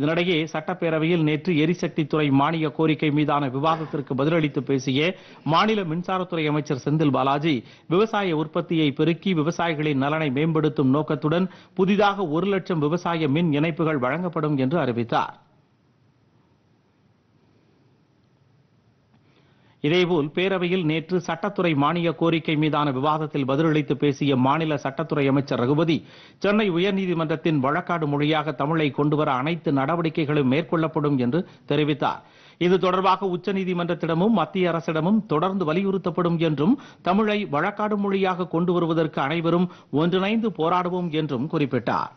இதனிடையே சட்டப்பேரவையில் நேற்று எரிசக்தித்துறை மானிய கோரிக்கை மீதான விவாதத்திற்கு பதிலளித்து பேசிய மாநில மின்சாரத்துறை அமைச்சர் செந்தில் பாலாஜி விவசாய உற்பத்தியை பெருக்கி விவசாயிகளின் நலனை மேம்படுத்தும் நோக்கத்துடன் புதிதாக ஒரு லட்சம் விவசாய மின் இணைப்புகள் வழங்கப்படும் என்று அறிவித்தார் இதேபோல் பேரவையில் நேற்று சட்டத்துறை மானிய கோரிக்கை மீதான விவாதத்தில் பதிலளித்து பேசிய மாநில சட்டத்துறை அமைச்சர் ரகுபதி சென்னை உயர்நீதிமன்றத்தின் வழக்காடு மொழியாக தமிழை கொண்டுவர அனைத்து நடவடிக்கைகளும் மேற்கொள்ளப்படும் என்று தெரிவித்தார் இது தொடர்பாக உச்சநீதிமன்றத்திடமும் மத்திய அரசிடமும் தொடர்ந்து வலியுறுத்தப்படும் என்றும் தமிழை வழக்காடு மொழியாக கொண்டு வருவதற்கு அனைவரும் ஒன்றிணைந்து போராடுவோம் என்றும் குறிப்பிட்டார்